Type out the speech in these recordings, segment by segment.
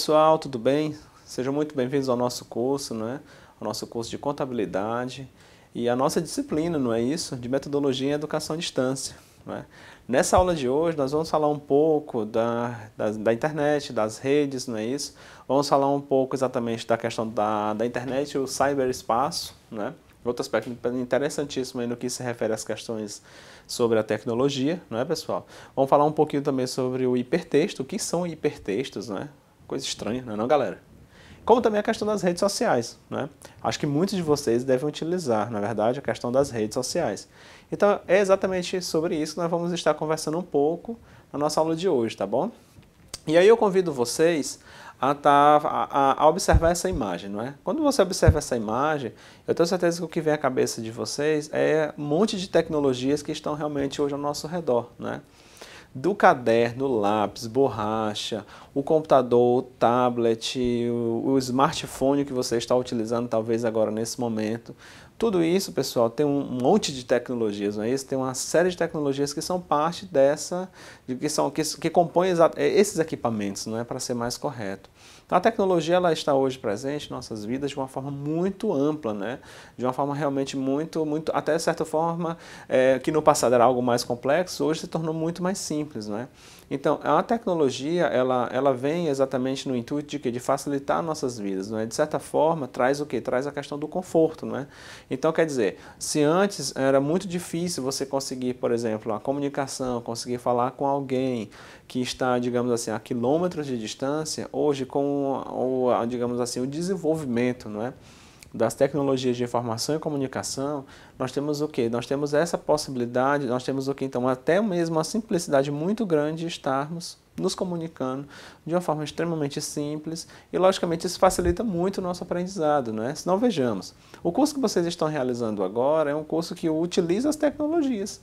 pessoal, tudo bem? Sejam muito bem-vindos ao nosso curso, não é? Ao nosso curso de contabilidade e a nossa disciplina, não é isso? De metodologia em educação à distância. É? Nessa aula de hoje nós vamos falar um pouco da, da, da, internet, das redes, não é isso? Vamos falar um pouco exatamente da questão da, da internet e o cyberespaço, né? Outro aspecto interessantíssimo aí no que se refere às questões sobre a tecnologia, não é, pessoal? Vamos falar um pouquinho também sobre o hipertexto, o que são hipertextos, né? Coisa estranha, não é não, galera? Como também a questão das redes sociais, né? Acho que muitos de vocês devem utilizar, na verdade, a questão das redes sociais. Então, é exatamente sobre isso que nós vamos estar conversando um pouco na nossa aula de hoje, tá bom? E aí eu convido vocês a, tá, a, a, observar essa imagem, não é? Quando você observa essa imagem, eu tenho certeza que o que vem à cabeça de vocês é um monte de tecnologias que estão realmente hoje ao nosso redor, né? do caderno, lápis, borracha, o computador, o tablet, o, o smartphone que você está utilizando, talvez agora nesse momento. Tudo isso, pessoal, tem um monte de tecnologias, não é isso? Tem uma série de tecnologias que são parte dessa, que, são, que, que compõem esses equipamentos, não é? Para ser mais correto. Então a tecnologia ela está hoje presente em nossas vidas de uma forma muito ampla, né? De uma forma realmente muito, muito até de certa forma, é, que no passado era algo mais complexo, hoje se tornou muito mais simples, né? Então, a tecnologia, ela, ela vem exatamente no intuito de que de facilitar nossas vidas, não é? De certa forma, traz o que? Traz a questão do conforto, né Então, quer dizer, se antes era muito difícil você conseguir, por exemplo, a comunicação, conseguir falar com alguém que está, digamos assim, a quilômetros de distância, hoje com o, digamos assim, o desenvolvimento, não é? das tecnologias de informação e comunicação, nós temos o que? Nós temos essa possibilidade, nós temos o que? Então, até mesmo uma simplicidade muito grande de estarmos nos comunicando de uma forma extremamente simples e, logicamente, isso facilita muito o nosso aprendizado, não é? Se não vejamos, o curso que vocês estão realizando agora é um curso que utiliza as tecnologias.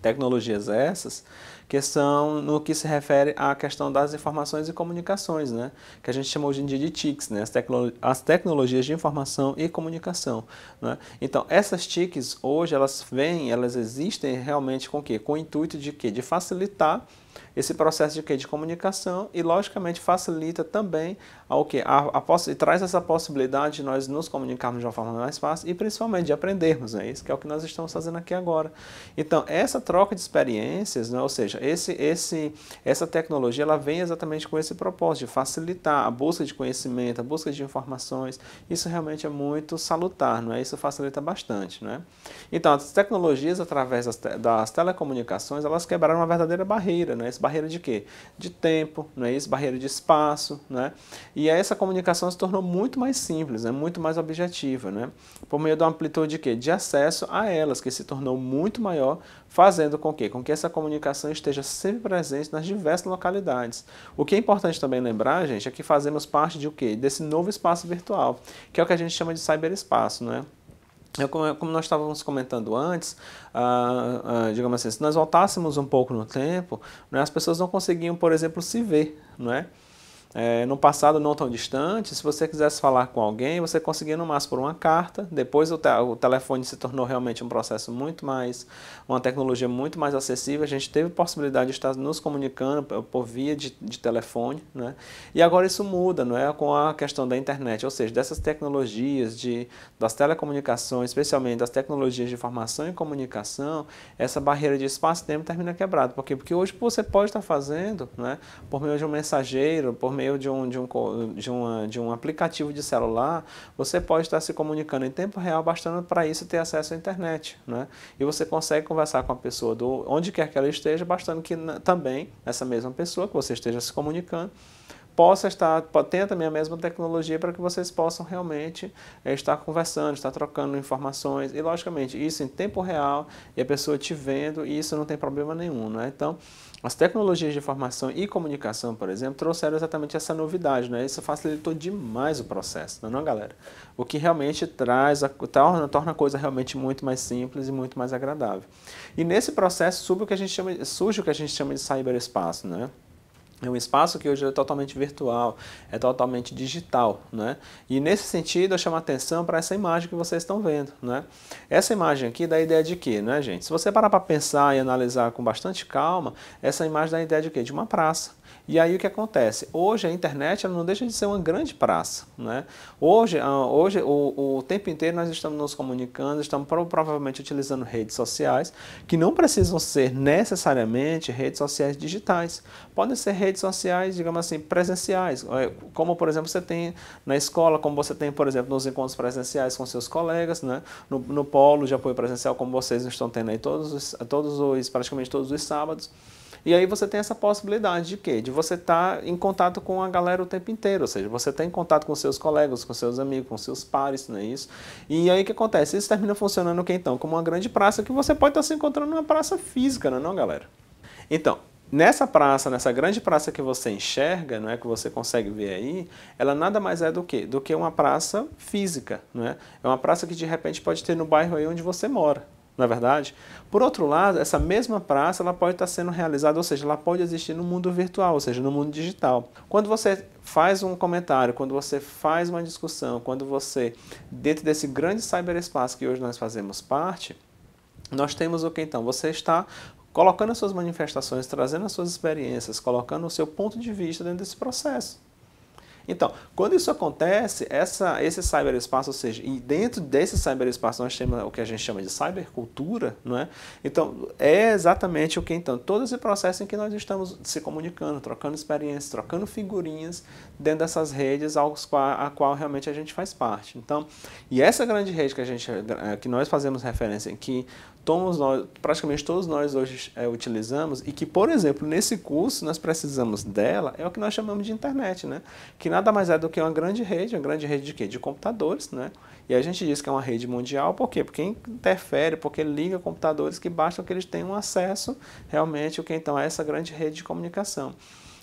Tecnologias essas que são no que se refere à questão das informações e comunicações, né? que a gente chama hoje em dia de TICs, né? as, tecno as tecnologias de informação e comunicação. Né? Então, essas TICs hoje elas vêm, elas existem realmente com o quê? Com o intuito de quê? De facilitar esse processo de, quê? de comunicação e, logicamente, facilita também ao que a, a traz essa possibilidade de nós nos comunicarmos de uma forma mais fácil e, principalmente, de aprendermos. Né? Isso que é o que nós estamos fazendo aqui agora. Então, essa troca de experiências, né? ou seja, esse, esse, essa tecnologia ela vem exatamente com esse propósito de facilitar a busca de conhecimento, a busca de informações. Isso realmente é muito salutar, não é? Isso facilita bastante, não é? Então, as tecnologias através das, te das telecomunicações elas quebraram uma verdadeira barreira, não é? Essa barreira de quê? De tempo, não é? Isso barreira de espaço, né é? E essa comunicação se tornou muito mais simples, é muito mais objetiva, né? Por meio da amplitude de quê? De acesso a elas, que se tornou muito maior fazendo com que, com que essa comunicação esteja sempre presente nas diversas localidades. O que é importante também lembrar, gente, é que fazemos parte de o quê? Desse novo espaço virtual, que é o que a gente chama de cyberespaço, né? É é como nós estávamos comentando antes, ah, ah, digamos assim, se nós voltássemos um pouco no tempo, né, as pessoas não conseguiam, por exemplo, se ver, não é? É, no passado não tão distante, se você quisesse falar com alguém, você conseguia no máximo por uma carta. Depois o, te o, telefone se tornou realmente um processo muito mais, uma tecnologia muito mais acessível. A gente teve possibilidade de estar nos comunicando por via de, de telefone, né? E agora isso muda, não é? Com a questão da internet, ou seja, dessas tecnologias de, das telecomunicações, especialmente das tecnologias de informação e comunicação, essa barreira de espaço-tempo termina quebrada. Por quê? Porque hoje você pode estar fazendo, né? Por meio de um mensageiro, por meio meio de um, de, um, de, uma, de um aplicativo de celular, você pode estar se comunicando em tempo real, bastando para isso ter acesso à internet. Né? E você consegue conversar com a pessoa do onde quer que ela esteja, bastando que também essa mesma pessoa que você esteja se comunicando possa estar, tenha também a mesma tecnologia para que vocês possam realmente é, estar conversando, estar trocando informações e, logicamente, isso em tempo real e a pessoa te vendo e isso não tem problema nenhum, né? Então, as tecnologias de informação e comunicação, por exemplo, trouxeram exatamente essa novidade, né? Isso facilitou demais o processo, não é, não, galera? O que realmente traz, a, torna, torna a coisa realmente muito mais simples e muito mais agradável. E nesse processo surge o que a gente chama, surge o que a gente chama de cyberespaço, né? É um espaço que hoje é totalmente virtual, é totalmente digital, né? E nesse sentido eu chamo a atenção para essa imagem que vocês estão vendo, né? Essa imagem aqui dá a ideia de quê, né, gente? Se você parar para pensar e analisar com bastante calma, essa imagem dá a ideia de quê? De uma praça. E aí o que acontece? Hoje a internet ela não deixa de ser uma grande praça. Né? Hoje, ah, hoje o, o tempo inteiro nós estamos nos comunicando, estamos provavelmente utilizando redes sociais, que não precisam ser necessariamente redes sociais digitais. Podem ser redes sociais, digamos assim, presenciais, é, como por exemplo você tem na escola, como você tem, por exemplo, nos encontros presenciais com seus colegas, né? no, no polo de apoio presencial, como vocês estão tendo aí todos os, todos os, praticamente todos os sábados. E aí você tem essa possibilidade de quê? De você estar tá em contato com a galera o tempo inteiro, ou seja, você está em contato com seus colegas, com seus amigos, com seus pares, não é isso? E aí o que acontece? Isso termina funcionando o que então? Como uma grande praça que você pode estar tá se encontrando numa praça física, não é não, galera? Então, nessa praça, nessa grande praça que você enxerga, não é que você consegue ver aí, ela nada mais é do que do que uma praça física, não é? É uma praça que de repente pode ter no bairro aí onde você mora, na é verdade? Por outro lado, essa mesma praça ela pode estar sendo realizada, ou seja, ela pode existir no mundo virtual, ou seja, no mundo digital. Quando você faz um comentário, quando você faz uma discussão, quando você, dentro desse grande cyberespaço que hoje nós fazemos parte, nós temos o que então? Você está colocando as suas manifestações, trazendo as suas experiências, colocando o seu ponto de vista dentro desse processo. Então, quando isso acontece, essa, esse cyberespaço, ou seja, e dentro desse cyberespaço nós temos o que a gente chama de cybercultura, não é? Então, é exatamente o que então, todo esse processo em que nós estamos se comunicando, trocando experiências, trocando figurinhas dentro dessas redes aos qual, a qual realmente a gente faz parte. Então, e essa grande rede que a gente eh, que nós fazemos referência, que todos nós, praticamente todos nós hoje é, utilizamos e que, por exemplo, nesse curso nós precisamos dela, é o que nós chamamos de internet, né? Que nada mais é do que uma grande rede, uma grande rede de quê? De computadores, né? E a gente diz que é uma rede mundial, por quê? Porque interfere, porque liga computadores que bastam que eles tenham acesso realmente o que então é essa grande rede de comunicação.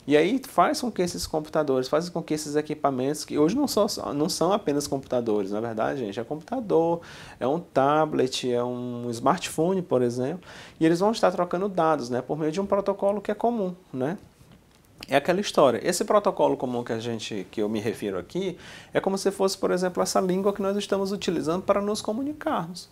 E aí faz com que esses computadores, faz com que esses equipamentos, que hoje não são, não são apenas computadores, na verdade, gente, é computador, é um tablet, é um smartphone, por exemplo, e eles vão estar trocando dados né, por meio de um protocolo que é comum. Né? é aquela história. Esse protocolo comum que a gente, que eu me refiro aqui, é como se fosse, por exemplo, essa língua que nós estamos utilizando para nos comunicarmos.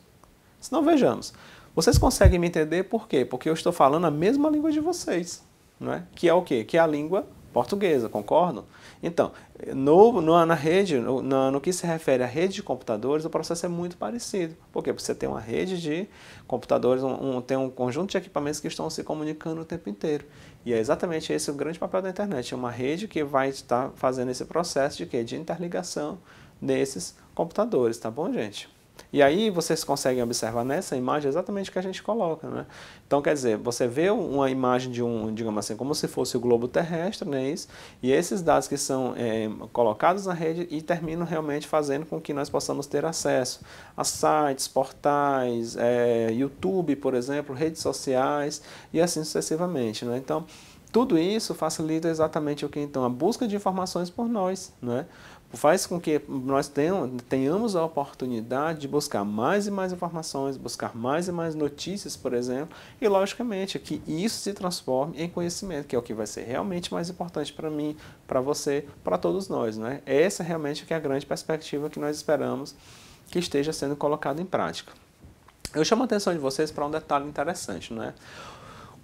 Se não vejamos, vocês conseguem me entender por quê? Porque eu estou falando a mesma língua de vocês não é? que é o quê? Que é a língua portuguesa, concordam? Então, no, no, na rede, no, no, que se refere à rede de computadores, o processo é muito parecido. Por quê? Porque você tem uma rede de computadores, um, um, tem um conjunto de equipamentos que estão se comunicando o tempo inteiro. E é exatamente esse o grande papel da internet. É uma rede que vai estar fazendo esse processo de, quê? de interligação desses computadores, tá bom, gente? E aí vocês conseguem observar nessa imagem exatamente o que a gente coloca, né? Então, quer dizer, você vê uma imagem de um, digamos assim, como se fosse o globo terrestre, né? Isso, e esses dados que são é, colocados na rede e terminam realmente fazendo com que nós possamos ter acesso a sites, portais, é, YouTube, por exemplo, redes sociais e assim sucessivamente, né? Então, tudo isso facilita exatamente o que então a busca de informações por nós, né? faz com que nós tenhamos a oportunidade de buscar mais e mais informações, buscar mais e mais notícias, por exemplo, e logicamente que isso se transforme em conhecimento, que é o que vai ser realmente mais importante para mim, para você, para todos nós. Né? Essa é realmente é a grande perspectiva que nós esperamos que esteja sendo colocada em prática. Eu chamo a atenção de vocês para um detalhe interessante, né?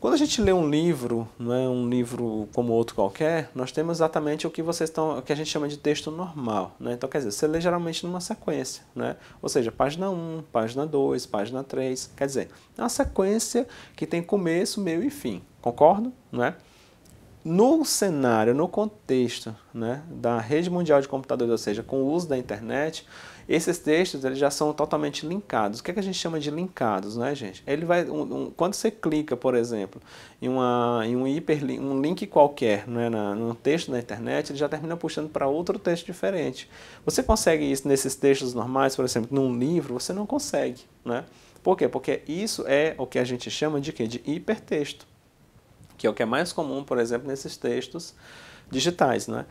Quando a gente lê um livro, é um livro como outro qualquer, nós temos exatamente o que vocês estão, o que a gente chama de texto normal. Né? Então, quer dizer, você lê geralmente numa sequência, né? ou seja, página 1, página 2, página 3, quer dizer, é uma sequência que tem começo, meio e fim, concordo? é? No cenário, no contexto né, da rede mundial de computadores, ou seja, com o uso da internet, esses textos eles já são totalmente linkados. O que, é que a gente chama de linkados, né, gente? Ele vai, um, um, quando você clica, por exemplo, em, uma, em um, hiperlink, um link qualquer, né, na, num texto da internet, ele já termina puxando para outro texto diferente. Você consegue isso nesses textos normais, por exemplo, num livro? Você não consegue, né? Por quê? Porque isso é o que a gente chama de quê? De hipertexto, que é o que é mais comum, por exemplo, nesses textos digitais, né?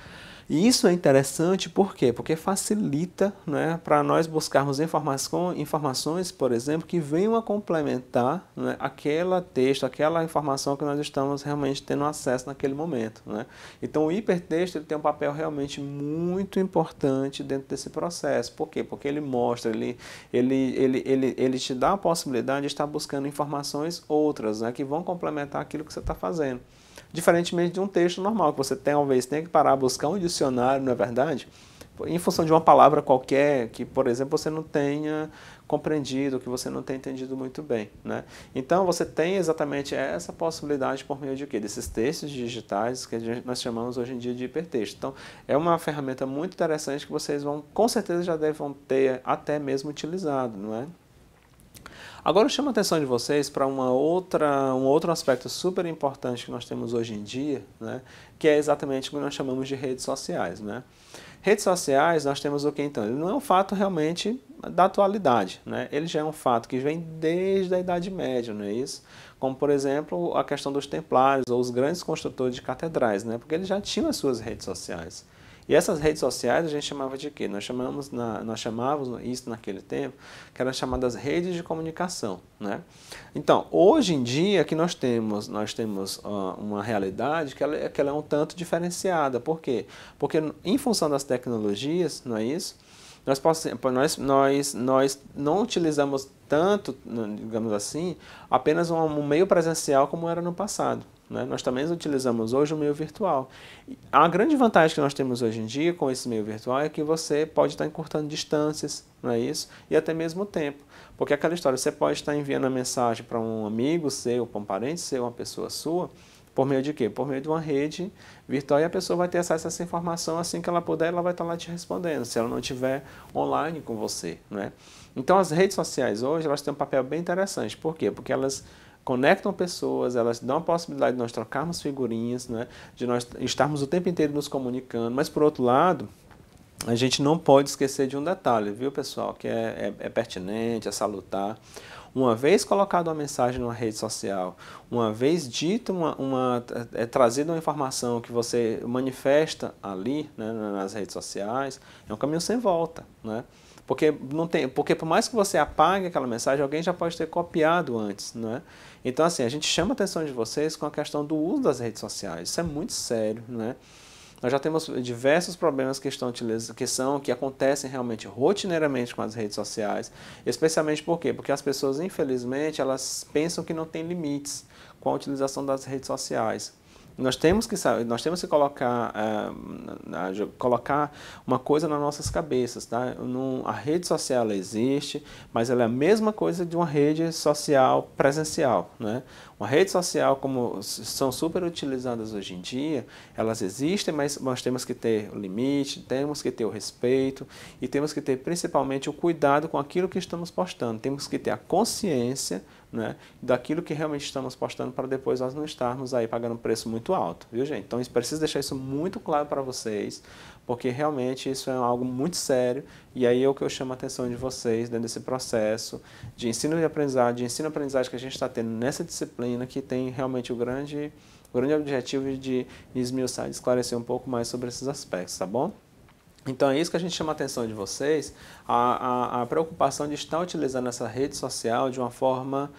E isso é interessante por quê? Porque facilita né, para nós buscarmos informações, por exemplo, que venham a complementar né, aquela texto, aquela informação que nós estamos realmente tendo acesso naquele momento. Né? Então o hipertexto ele tem um papel realmente muito importante dentro desse processo. Por quê? Porque ele mostra, ele, ele, ele, ele, ele te dá a possibilidade de estar buscando informações outras né, que vão complementar aquilo que você está fazendo. Diferentemente de um texto normal, que você tem, talvez tenha que parar, buscar um dicionário, não é verdade? Em função de uma palavra qualquer que, por exemplo, você não tenha compreendido, que você não tenha entendido muito bem. Né? Então, você tem exatamente essa possibilidade por meio de quê? Desses textos digitais que nós chamamos hoje em dia de hipertexto. Então, é uma ferramenta muito interessante que vocês vão, com certeza, já devem ter até mesmo utilizado, não é? Agora eu chamo a atenção de vocês para uma outra, um outro aspecto super importante que nós temos hoje em dia, né, que é exatamente o que nós chamamos de redes sociais. Né? Redes sociais, nós temos o que então? Ele não é um fato realmente da atualidade, né? ele já é um fato que vem desde a Idade Média, não é isso? Como, por exemplo, a questão dos templários ou os grandes construtores de catedrais, né? porque eles já tinham as suas redes sociais. E essas redes sociais a gente chamava de quê? Nós, chamamos na, nós chamávamos isso naquele tempo, que eram chamadas redes de comunicação. Né? Então, hoje em dia que nós temos, nós temos uh, uma realidade que ela, é, que ela é um tanto diferenciada. Por quê? Porque em função das tecnologias, não é isso? nós, nós, nós, nós não utilizamos tanto, digamos assim, apenas um meio presencial como era no passado. Né? Nós também utilizamos hoje o meio virtual. A grande vantagem que nós temos hoje em dia com esse meio virtual é que você pode estar encurtando distâncias, não é isso? E até mesmo tempo. Porque aquela história, você pode estar enviando a mensagem para um amigo seu, para um parente seu, uma pessoa sua, por meio de quê? Por meio de uma rede virtual e a pessoa vai ter acesso a essa informação assim que ela puder, ela vai estar lá te respondendo, se ela não estiver online com você, né? Então as redes sociais hoje, elas têm um papel bem interessante. Por quê? Porque elas conectam pessoas, elas dão a possibilidade de nós trocarmos figurinhas, né? de nós estarmos o tempo inteiro nos comunicando, mas por outro lado, a gente não pode esquecer de um detalhe, viu pessoal, que é, é, é pertinente, é salutar. Uma vez colocada uma mensagem numa rede social, uma vez dita uma, uma é, é trazida uma informação que você manifesta ali né, nas redes sociais, é um caminho sem volta, né? Porque, não tem, porque por mais que você apague aquela mensagem, alguém já pode ter copiado antes, não é? Então, assim, a gente chama a atenção de vocês com a questão do uso das redes sociais. Isso é muito sério, né? Nós já temos diversos problemas que, estão, que são, que acontecem realmente rotineiramente com as redes sociais, especialmente por quê? Porque as pessoas, infelizmente, elas pensam que não tem limites com a utilização das redes sociais. Nós temos que nós temos que colocar, uh, colocar uma coisa nas nossas cabeças, tá? a rede social ela existe, mas ela é a mesma coisa de uma rede social presencial, né? Uma rede social como são super utilizadas hoje em dia, elas existem, mas nós temos que ter o limite, temos que ter o respeito e temos que ter principalmente o cuidado com aquilo que estamos postando. Temos que ter a consciência né, daquilo que realmente estamos postando para depois nós não estarmos aí pagando um preço muito alto, viu gente? Então, preciso deixar isso muito claro para vocês, porque realmente isso é algo muito sério e aí é o que eu chamo a atenção de vocês dentro desse processo de ensino e aprendizagem, de ensino e aprendizagem que a gente está tendo nessa disciplina que tem realmente o grande, o grande objetivo de esmiuçar de esclarecer um pouco mais sobre esses aspectos, tá bom? Então é isso que a gente chama a atenção de vocês, a, a, a preocupação de estar utilizando essa rede social de uma forma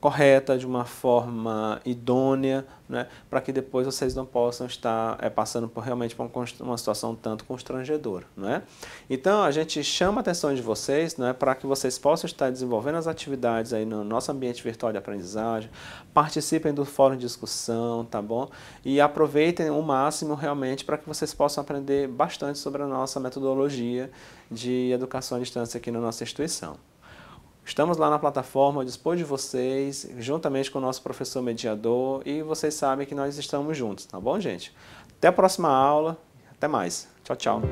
correta, de uma forma idônea, né, para que depois vocês não possam estar é, passando por realmente por uma, uma situação tanto constrangedora. Né? Então, a gente chama a atenção de vocês né, para que vocês possam estar desenvolvendo as atividades aí no nosso ambiente virtual de aprendizagem, participem do fórum de discussão, tá bom? E aproveitem o máximo realmente para que vocês possam aprender bastante sobre a nossa metodologia de educação à distância aqui na nossa instituição. Estamos lá na plataforma dispor de vocês, juntamente com o nosso professor mediador, e vocês sabem que nós estamos juntos, tá bom, gente? Até a próxima aula, até mais. Tchau, tchau.